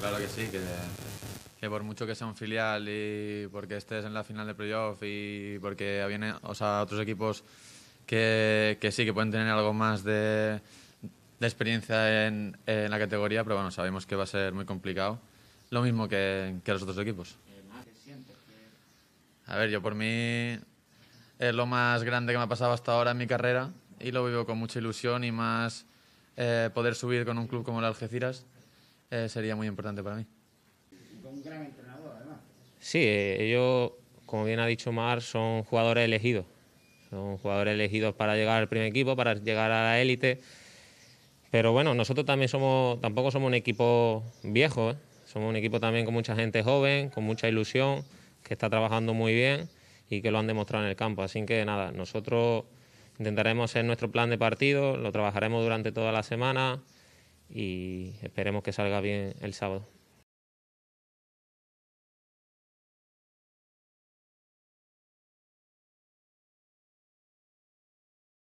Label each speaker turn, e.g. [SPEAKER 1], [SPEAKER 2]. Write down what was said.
[SPEAKER 1] Claro que sí, que, por mucho que sea un filial y porque estés en la final de playoff y porque vienen o sea, otros equipos que, sí, que pueden tener algo más de, experiencia en, la categoría, pero bueno, sabemos que va a ser muy complicado. Lo mismo que, los otros equipos. A ver, yo por mí es lo más grande que me ha pasado hasta ahora en mi carrera y lo vivo con mucha ilusión y más eh, poder subir con un club como el Algeciras. Eh, sería muy importante para mí.
[SPEAKER 2] con un gran entrenador, además. Sí, eh, ellos, como bien ha dicho Mar, son jugadores elegidos. Son jugadores elegidos para llegar al primer equipo, para llegar a la élite. Pero bueno, nosotros también somos, tampoco somos un equipo viejo. ¿eh? Somos un equipo también con mucha gente joven, con mucha ilusión, que está trabajando muy bien y que lo han demostrado en el campo. Así que nada, nosotros intentaremos hacer nuestro plan de partido,
[SPEAKER 3] lo trabajaremos durante toda la semana y esperemos que salga bien el sábado.